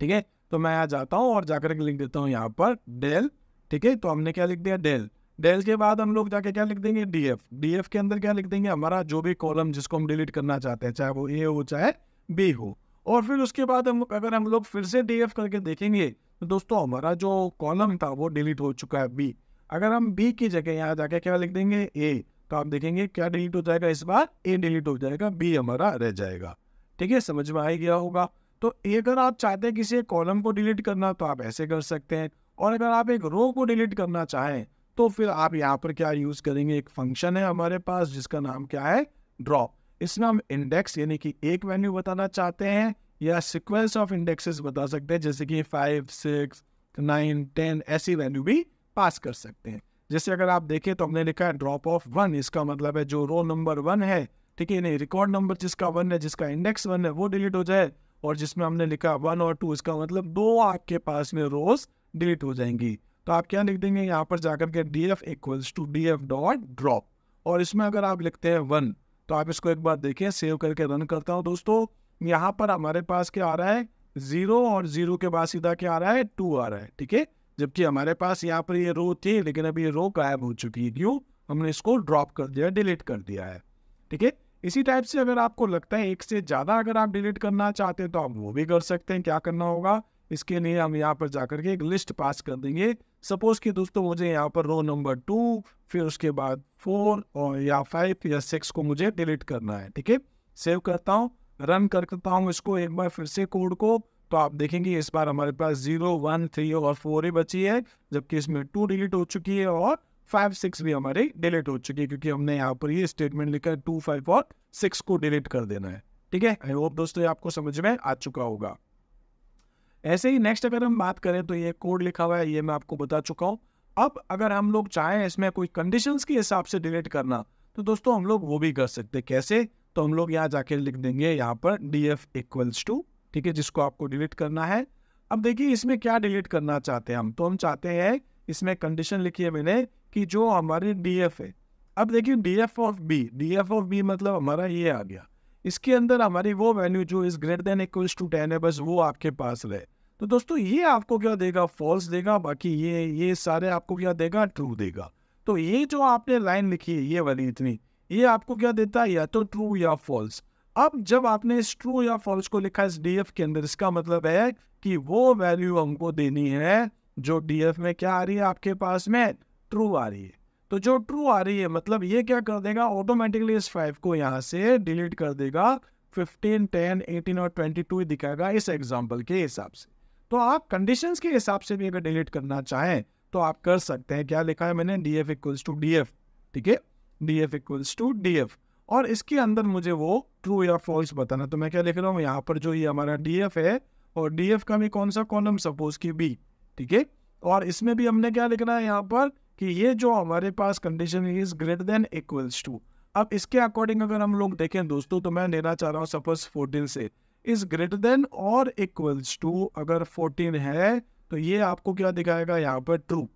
ठीक है तो मैं यहाँ जाता हूँ और जाकर के लिख देता हूँ यहाँ पर डेल ठीक है तो हमने क्या लिख दिया डेल डेल के बाद हम लोग जाके क्या लिख देंगे डी एफ डी एफ के अंदर क्या लिख देंगे हमारा जो भी कॉलम जिसको हम डिलीट करना चाहते हैं चाहे वो ए हो चाहे बी हो और फिर उसके बाद हम अगर हम लोग फिर से डी एफ करके देखेंगे तो दोस्तों हमारा जो कॉलम था वो डिलीट हो चुका है बी अगर हम बी की जगह यहाँ जाके क्या लिख देंगे ए तो आप देखेंगे क्या डिलीट हो जाएगा इस बार ए डिलीट हो जाएगा बी हमारा रह जाएगा ठीक है समझ में आ गया होगा तो अगर आप चाहते हैं किसी कॉलम को डिलीट करना तो आप ऐसे कर सकते हैं और अगर आप एक रो को डिलीट करना चाहें तो फिर आप यहाँ पर क्या यूज़ करेंगे एक फंक्शन है हमारे पास जिसका नाम क्या है ड्रॉप इसमें हम इंडेक्स यानी कि एक वैल्यू बताना चाहते हैं या सिक्वेंस ऑफ इंडेक्सेस बता सकते हैं जैसे कि फाइव सिक्स नाइन टेन ऐसी वैल्यू भी पास कर सकते हैं जैसे अगर आप देखें तो हमने लिखा है ड्रॉप ऑफ वन इसका मतलब है जो रो नंबर वन है ठीक है नहीं रिकॉर्ड नंबर जिसका वन है जिसका इंडेक्स वन है वो डिलीट हो जाए और जिसमें हमने लिखा वन और टू इसका मतलब दो आपके पास में रोज डिलीट हो जाएंगी तो आप क्या लिख देंगे यहाँ पर जाकर के D F equals to D F dot drop और इसमें अगर आप लिखते हैं वन तो आप इसको एक बार देखिए सेव करके रन करता हूँ दोस्तों यहाँ पर हमारे पास क्या आ रहा है जीरो और जीरो के बाद सीधा क्या आ रहा है टू आ रहा है ठीक है जबकि हमारे पास यहाँ पर ये रो थी लेकिन अभी ये रो गायब हो चुकी है क्यों हमने इसको ड्रॉप कर दिया डिलीट कर दिया है ठीक है इसी टाइप से अगर आपको लगता है एक से ज़्यादा अगर आप डिलीट करना चाहते हैं तो आप वो भी कर सकते हैं क्या करना होगा इसके लिए हम यहाँ पर जा के एक लिस्ट पास कर देंगे सपोज कि दोस्तों मुझे यहाँ पर रो नंबर टू फिर उसके बाद फोर और या फाइव या सिक्स को मुझे डिलीट करना है ठीक है सेव करता हूँ रन करता हूँ इसको एक बार फिर से कोड को तो आप देखेंगे इस बार हमारे पास जीरो वन थ्री और फोर ही बची है जबकि इसमें टू डिलीट हो चुकी है और फाइव सिक्स भी हमारी डिलीट हो चुकी है क्योंकि हमने यहाँ पर ये स्टेटमेंट लिखा है टू फाइव और सिक्स को डिलीट कर देना है ठीक है आई होप दोस्तों आपको समझ में आ चुका होगा ऐसे ही नेक्स्ट अगर हम बात करें तो ये कोड लिखा हुआ है ये मैं आपको बता चुका हूँ अब अगर हम लोग चाहें इसमें कोई कंडीशन के हिसाब से डिलीट करना तो दोस्तों हम लोग वो भी कर सकते कैसे तो हम लोग यहाँ जाके लिख देंगे यहाँ पर डी एफ इक्वल्स टू ठीक है जिसको आपको डिलीट करना है अब देखिए इसमें क्या डिलीट करना चाहते हैं हम तो हम चाहते हैं इसमें कंडीशन लिखी है मैंने कि जो हमारी डी एफ है अब देखिए D F of B D F of B मतलब हमारा ये आ गया इसके अंदर हमारी वो वैल्यू जो is greater than equal to ten है बस वो आपके पास रहे तो दोस्तों ये आपको क्या देगा फॉल्स देगा बाकी ये ये सारे आपको क्या देगा ट्रू देगा तो ये जो आपने लाइन लिखी है ये वाली इतनी ये आपको क्या देता है या तो ट्रू या फॉल्स अब जब आपने इस ट्रू या फॉल्स को लिखा इस डी के अंदर इसका मतलब है कि वो वैल्यू हमको देनी है जो डी में क्या आ रही है आपके पास में ट्रू आ रही है तो जो ट्रू आ रही है मतलब ये क्या कर देगा ऑटोमेटिकली इस फाइव को यहाँ से डिलीट कर देगा फिफ्टीन टेन एटीन और ट्वेंटी टू दिखाएगा इस एग्जाम्पल के हिसाब से तो आप कंडीशन के हिसाब से भी अगर डिलीट करना चाहें तो आप कर सकते हैं क्या लिखा है मैंने D F equals to D F ठीक है D F equals to D F और इसके अंदर मुझे वो ट्रू या फॉल्स बताना तो मैं क्या लिख रहा हूँ यहाँ पर जो ये हमारा डी है और डी का भी कौन सा कॉलम सपोज की बी ठीक है और इसमें भी हमने क्या लिखना है यहाँ पर कि ये जो हमारे पास condition is greater than equals to अब इसके अकॉर्डिंग अगर हम लोग देखें दोस्तों तो मैं लेना चाह रहा हूँ सपोज फोर्टीन से इज ग्रेटर देन और इक्वल्स टू अगर फोर्टीन है तो ये आपको क्या दिखाएगा यहाँ पर ट्रू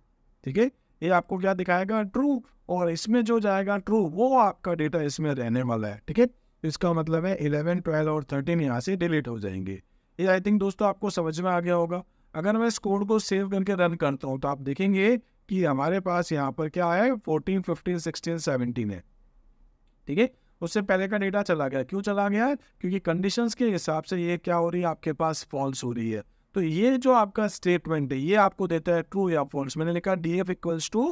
ठीक है ये आपको क्या दिखाएगा ट्रू और इसमें जो जाएगा ट्रू वो आपका डेटा इसमें रहने वाला है ठीक है इसका मतलब है इलेवन ट्वेल्व और थर्टीन यहाँ से डिलीट हो जाएंगे ये आई थिंक दोस्तों आपको समझ में आ गया होगा अगर मैं इस कोड को सेव करके रन करता हूँ तो आप देखेंगे कि हमारे पास यहाँ पर क्या है फोर्टीन फिफ्टीन सिक्सटीन सेवनटीन है ठीक है उससे पहले का डेटा चला गया क्यों चला गया है क्योंकि कंडीशंस के हिसाब से ये क्या हो रही है आपके पास फॉल्स हो रही है तो ये जो आपका स्टेटमेंट है ये आपको देता है ट्रू या फॉल्स मैंने लिखा D F equals to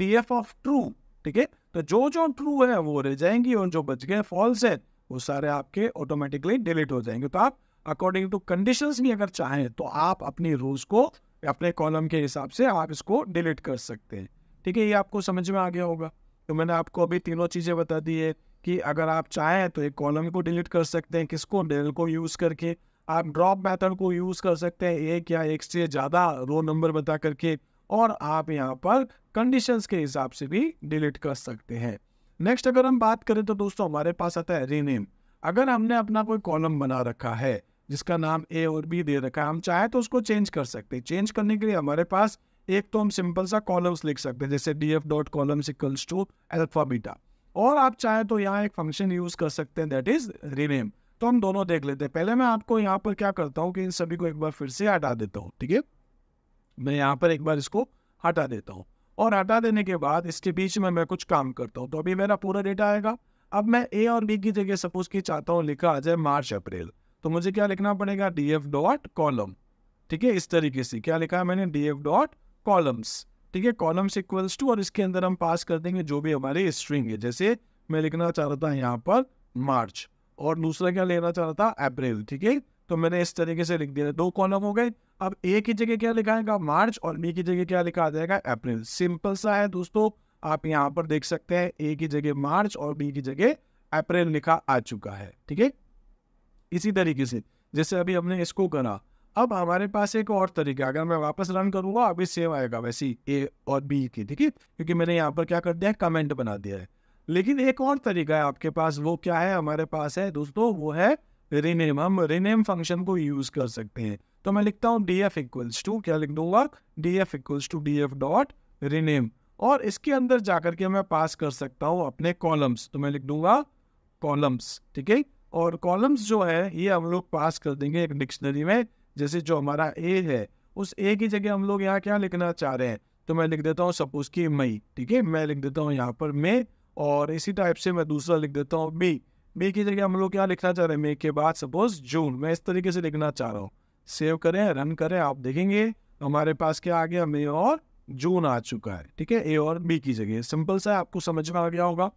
D F of true ठीक है तो जो जो ट्रू है वो रह जाएंगी और जो बच गए फॉल्स है वो सारे आपके ऑटोमेटिकली डिलीट हो जाएंगे तो आप अकॉर्डिंग टू कंडीशन भी अगर चाहें तो आप अपनी रोज को अपने कॉलम के हिसाब से आप इसको डिलीट कर सकते हैं ठीक है ये आपको समझ में आ गया होगा तो मैंने आपको अभी तीनों चीज़ें बता दी है कि अगर आप चाहें तो एक कॉलम को डिलीट कर सकते हैं किसको डेल को यूज़ करके आप ड्रॉप मेथड को यूज़ कर सकते हैं एक या एक से ज़्यादा रो नंबर बता करके और आप यहाँ पर कंडीशंस के हिसाब से भी डिलीट कर सकते हैं नेक्स्ट अगर हम बात करें तो दोस्तों हमारे पास आता है रीनेम अगर हमने अपना कोई कॉलम बना रखा है जिसका नाम ए और बी दे रखा है हम चाहे तो उसको चेंज कर सकते हैं चेंज करने के लिए हमारे पास एक तो हम सिंपल सा कॉलम्स लिख सकते हैं जैसे D F dot columns equals to alpha beta और आप चाहे तो यहाँ एक फंक्शन यूज कर सकते हैं दैट इज रीनेम तो हम दोनों देख लेते हैं पहले मैं आपको यहाँ पर क्या करता हूँ कि इन सभी को एक बार फिर से हटा देता हूँ ठीक है मैं यहाँ पर एक बार इसको हटा देता हूँ और हटा देने के बाद इसके बीच में मैं कुछ काम करता हूँ तो अभी मेरा पूरा डेटा आएगा अब मैं ए और बी की जगह सपोज की चाहता हूँ लिखा आ जाए मार्च अप्रैल तो मुझे क्या लिखना पड़ेगा डी एफ डॉट कॉलम ठीक है इस तरीके से क्या लिखा है मैंने डी एफ डॉट कॉलम्स ठीक है कॉलम्स इक्वल्स टू और इसके अंदर हम पास कर देंगे जो भी हमारे स्ट्रिंग है जैसे मैं लिखना चाह रहा था यहाँ पर मार्च और दूसरा क्या लेना चाह रहा था अप्रैल ठीक है तो मैंने इस तरीके से लिख दिया दो कॉलम हो गए अब ए की जगह क्या लिखा मार्च और बी की जगह क्या लिखा जाएगा अप्रैल सिंपल सा है दोस्तों आप यहाँ पर देख सकते हैं ए की जगह मार्च और बी की जगह अप्रैल लिखा आ चुका है ठीक है इसी तरीके से जैसे अभी हमने इसको करा अब हमारे पास एक और तरीका अगर मैं वापस रन करूंगा अभी सेम आएगा वैसे ए और बी की ठीक है क्योंकि मैंने यहाँ पर क्या कर दिया है कमेंट बना दिया है लेकिन एक और तरीका है आपके पास वो क्या है हमारे पास है दोस्तों वो है रिनेम हम रिनेम फंक्शन को यूज कर सकते हैं तो मैं लिखता हूँ डी एफ इक्वल्स टू क्या लिख दूंगा D F equals to D F dot rename और इसके अंदर जाकर के मैं पास कर सकता हूँ अपने कॉलम्स तो मैं लिख दूंगा कॉलम्स ठीक है और कॉलम्स जो है ये हम लोग पास कर देंगे एक डिक्शनरी में जैसे जो हमारा ए है उस ए की जगह हम लोग यहाँ क्या लिखना चाह रहे हैं तो मैं लिख देता हूँ सपोज की मई ठीक है मैं लिख देता हूँ यहाँ पर मे और इसी टाइप से मैं दूसरा लिख देता हूँ बी मे की जगह हम लोग क्या लिखना चाह रहे हैं मे के बाद सपोज जून मैं इस तरीके से लिखना चाह रहा हूँ सेव करें रन करें आप देखेंगे हमारे पास क्या आ गया मे और जून आ चुका है ठीक है ए और बी की जगह सिंपल सा आपको समझ में आ गया होगा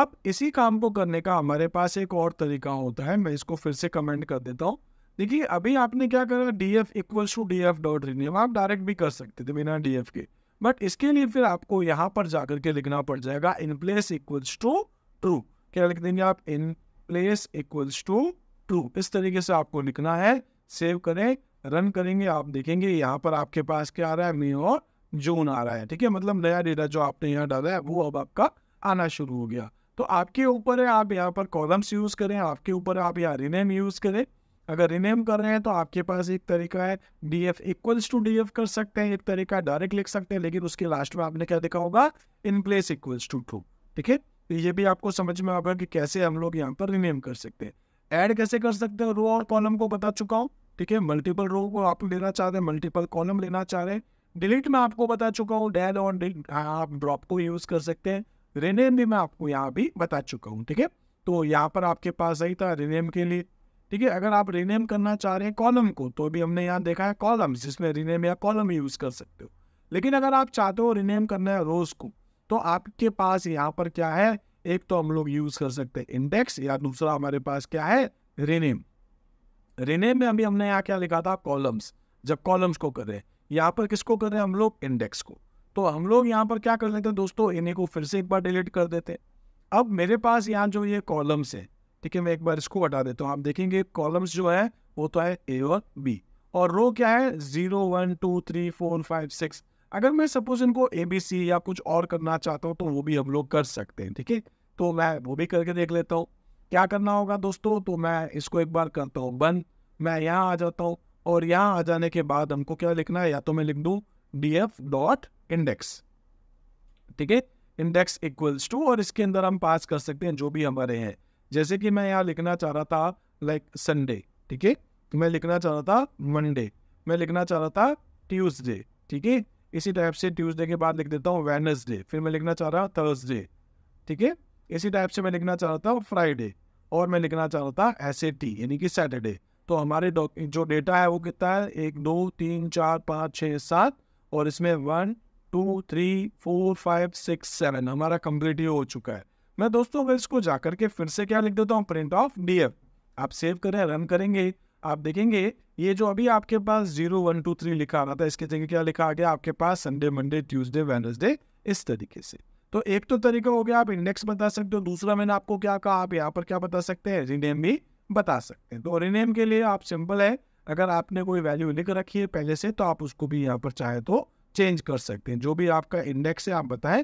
अब इसी काम को करने का हमारे पास एक और तरीका होता है मैं इसको फिर से कमेंट कर देता हूँ देखिए अभी आपने क्या करा D F equals to D F dot renew आप डायरेक्ट भी कर सकते थे बिना डी के बट इसके लिए फिर आपको यहाँ पर जाकर के लिखना पड़ जाएगा in place equals to true क्या लिख देंगे आप in place equals to true इस तरीके से आपको लिखना है सेव करें रन करेंगे आप देखेंगे यहाँ पर आपके पास क्या आ रहा है मे और जून आ रहा है ठीक है मतलब नया डेटा जो आपने यहाँ डाला है वो अब आपका आना शुरू हो गया तो आपके ऊपर है आप यहाँ पर कॉलम्स यूज़ करें आपके ऊपर आप यहाँ रिनेम यूज़ करें अगर रिनेम कर रहे हैं तो आपके पास एक तरीका है D F equals to D F कर सकते हैं एक तरीका डायरेक्ट लिख सकते हैं लेकिन उसके लास्ट में आपने क्या देखा होगा in place equals to true ठीक है तो ये भी आपको समझ में आएगा कि कैसे हम लोग यहाँ पर रिनेम कर सकते हैं ऐड कैसे कर सकते हैं रो और कॉलम को बता चुका हूँ ठीक है मल्टीपल रो को आप लेना चाह रहे हैं मल्टीपल कॉलम लेना चाह रहे हैं डिलीट में आपको बता चुका हूँ डेल और हाँ, आप ड्रॉप को यूज़ कर सकते हैं रिनेम भी मैं आपको यहाँ भी बता चुका हूँ ठीक है तो यहाँ पर आपके पास यही था रिनेम के लिए ठीक है अगर आप रिनेम करना चाह रहे हैं कॉलम को तो भी हमने यहाँ देखा है कॉलम जिसमें रिनेम या कॉलम यूज़ कर सकते हो लेकिन अगर आप चाहते हो रिनेम करना है रोज़ को तो आपके पास यहाँ पर क्या है एक तो हम लोग यूज कर सकते हैं इंडेक्स या दूसरा हमारे पास क्या है रेनेम रेनेम में अभी हमने यहाँ क्या लिखा था कॉलम्स जब कॉलम्स को कर रहे हैं यहाँ पर किसको कर रहे हैं हम लोग इंडेक्स को तो हम लोग यहाँ पर क्या कर लेते हैं दोस्तों इन्हें को फिर से एक बार डिलीट कर देते हैं अब मेरे पास यहाँ जो ये कॉलम्स है ठीक है मैं एक बार इसको हटा देता हूँ आप देखेंगे कॉलम्स जो है वो तो है ए और बी और रो क्या है zero one two three four five six अगर मैं सपोज इनको ए बी सी या कुछ और करना चाहता हूँ तो वो भी हम लोग कर सकते हैं ठीक है तो मैं वो भी करके देख लेता हूँ क्या करना होगा दोस्तों तो मैं इसको एक बार करता हूँ बंद मैं यहाँ आ जाता हूँ और यहाँ आ जाने के बाद हमको क्या लिखना है या तो मैं लिख दूँ डी एफ डॉट इंडेक्स ठीक है इंडेक्स इक्वल्स टू और इसके अंदर हम पास कर सकते हैं जो भी हमारे हैं जैसे कि मैं यहाँ लिखना चाह रहा था लाइक संडे ठीक है मैं लिखना चाह रहा था मंडे मैं लिखना चाह रहा था ट्यूसडे ठीक है इसी टाइप से ट्यूसडे के बाद लिख देता हूँ वेनसडे फिर मैं लिखना चाह रहा हूँ थर्सडे ठीक है इसी टाइप से मैं लिखना चाह रहा था फ्राइडे और मैं लिखना चाह रहा था एस यानी कि सैटरडे तो हमारे जो डेटा है वो कितना है एक दो तीन चार पाँच छः सात और इसमें one two three four five six seven हमारा कम्प्लीट ही हो चुका है मैं दोस्तों अगर इसको जाकर के फिर से क्या लिख देता हूँ प्रिंट ऑफ डी एफ आप सेव करें रन करेंगे आप देखेंगे ये जो अभी आपके पास जीरो वन टू थ्री लिखा आ रहा था इसके जगह क्या लिखा आ गया आपके पास संडे मंडे ट्यूसडे वेनसडे इस तरीके से तो एक तो तरीका हो गया आप इंडेक्स बता सकते हो दूसरा मैंने आपको क्या कहा आप यहाँ पर क्या बता सकते हैं रीनेम भी बता सकते हैं तो रीनेम के लिए आप सिंपल है अगर आपने कोई वैल्यू लिख रखी है पहले से तो आप उसको भी यहाँ पर चाहे तो चेंज कर सकते हैं जो भी आपका इंडेक्स है आप बताएं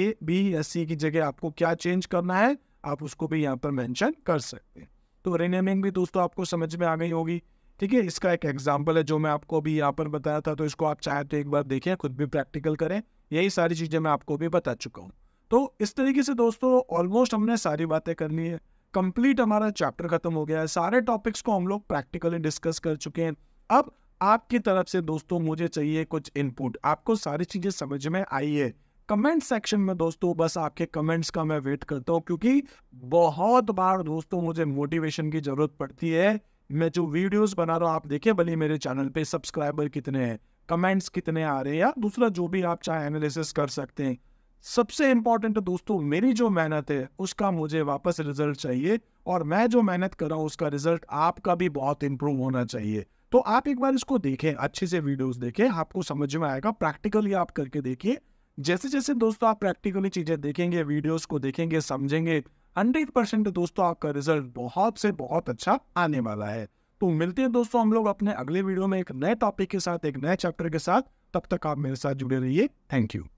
ए बी या सी की जगह आपको क्या चेंज करना है आप उसको भी यहाँ पर मैंशन कर सकते हैं तो रीनेमिंग भी दोस्तों आपको समझ में आ गई होगी ठीक है इसका एक एग्जाम्पल है जो मैं आपको अभी यहाँ पर बताया था तो इसको आप चाहे तो एक बार देखें खुद भी प्रैक्टिकल करें यही सारी चीज़ें मैं आपको भी बता चुका हूँ तो इस तरीके से दोस्तों ऑलमोस्ट हमने सारी बातें करनी है कंप्लीट हमारा चैप्टर खत्म हो गया है सारे टॉपिक्स को हम लोग प्रैक्टिकली डिस्कस कर चुके हैं अब आपकी तरफ से दोस्तों मुझे चाहिए कुछ इनपुट आपको सारी चीज़ें समझ में आई है कमेंट सेक्शन में दोस्तों बस आपके कमेंट्स का मैं वेट करता हूँ क्योंकि बहुत बार दोस्तों मुझे मोटिवेशन की ज़रूरत पड़ती है मैं जो वीडियोस बना रहा हूँ आप देखें भले मेरे चैनल पे सब्सक्राइबर कितने हैं कमेंट्स कितने आ रहे हैं या दूसरा जो भी आप चाहे एनालिसिस कर सकते हैं सबसे इंपॉर्टेंट तो दोस्तों मेरी जो मेहनत है उसका मुझे वापस रिजल्ट चाहिए और मैं जो मेहनत कर रहा हूँ उसका रिजल्ट आपका भी बहुत इंप्रूव होना चाहिए तो आप एक बार इसको देखें अच्छे से वीडियोस देखें आपको समझ में आएगा प्रैक्टिकली आप करके देखिए जैसे जैसे दोस्तों आप प्रैक्टिकली चीज़ें देखेंगे वीडियोस को देखेंगे समझेंगे हंड्रेड परसेंट दोस्तों आपका रिजल्ट बहुत से बहुत अच्छा आने वाला है तो मिलते हैं दोस्तों हम लोग अपने अगले वीडियो में एक नए टॉपिक के साथ एक नए चैप्टर के साथ तब तक आप मेरे साथ जुड़े रहिए थैंक यू